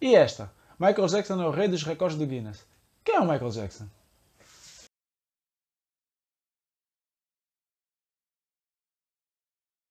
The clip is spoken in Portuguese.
E esta? Michael Jackson é o rei dos recordes do Guinness. Quem é o Michael Jackson?